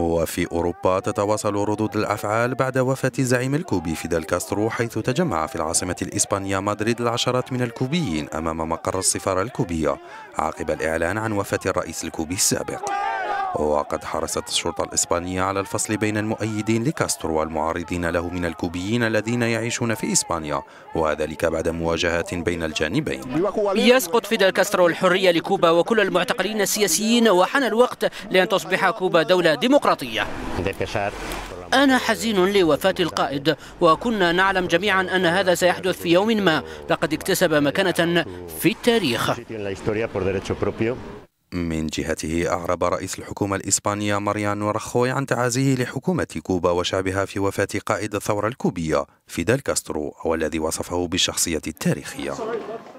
وفي أوروبا تتواصل ردود الأفعال بعد وفاة زعيم الكوبي فيدل كاسترو حيث تجمع في العاصمة الإسبانية مدريد العشرات من الكوبيين أمام مقر السفارة الكوبية عقب الإعلان عن وفاة الرئيس الكوبي السابق وقد حرصت الشرطة الإسبانية على الفصل بين المؤيدين لكاسترو والمعارضين له من الكوبيين الذين يعيشون في إسبانيا وذلك بعد مواجهات بين الجانبين يسقط فيدل كاسترو الحرية لكوبا وكل المعتقلين السياسيين وحان الوقت لأن تصبح كوبا دولة ديمقراطية أنا حزين لوفاة القائد وكنا نعلم جميعا أن هذا سيحدث في يوم ما لقد اكتسب مكانة في التاريخ من جهته أعرب رئيس الحكومة الإسبانية ماريانو راخوي عن تعازيه لحكومة كوبا وشعبها في وفاة قائد الثورة الكوبية فيدال كاسترو والذي وصفه بالشخصية التاريخية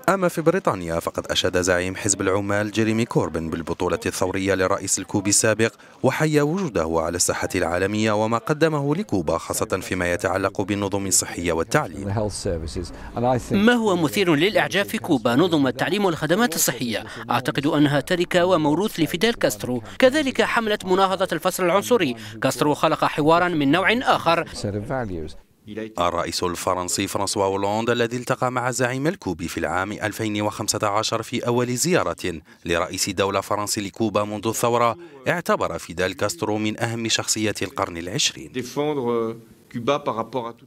أما في بريطانيا فقد أشاد زعيم حزب العمال جيريمي كوربن بالبطولة الثورية للرئيس الكوبي السابق وحيا وجوده على الساحة العالمية وما قدمه لكوبا خاصة فيما يتعلق بالنظم الصحية والتعليم ما هو مثير للإعجاب في كوبا نظم التعليم والخدمات الصحية أعتقد أنها تركة وموروث لفيدال كاسترو كذلك حملة مناهضة الفصل العنصري كاسترو خلق حوارا من نوع آخر الرئيس الفرنسي فرانسوا هولوند الذي التقى مع زعيم الكوبي في العام 2015 في أول زيارة لرئيس دولة فرنسي لكوبا منذ الثورة اعتبر فيدال كاسترو من أهم شخصيات القرن العشرين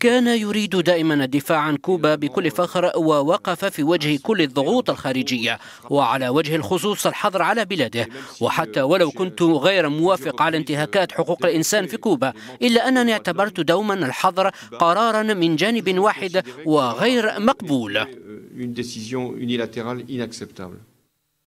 كان يريد دائما الدفاع عن كوبا بكل فخر ووقف في وجه كل الضغوط الخارجية وعلى وجه الخصوص الحظر على بلاده وحتى ولو كنت غير موافق على انتهاكات حقوق الإنسان في كوبا إلا أنني اعتبرت دوما الحظر قرارا من جانب واحد وغير مقبول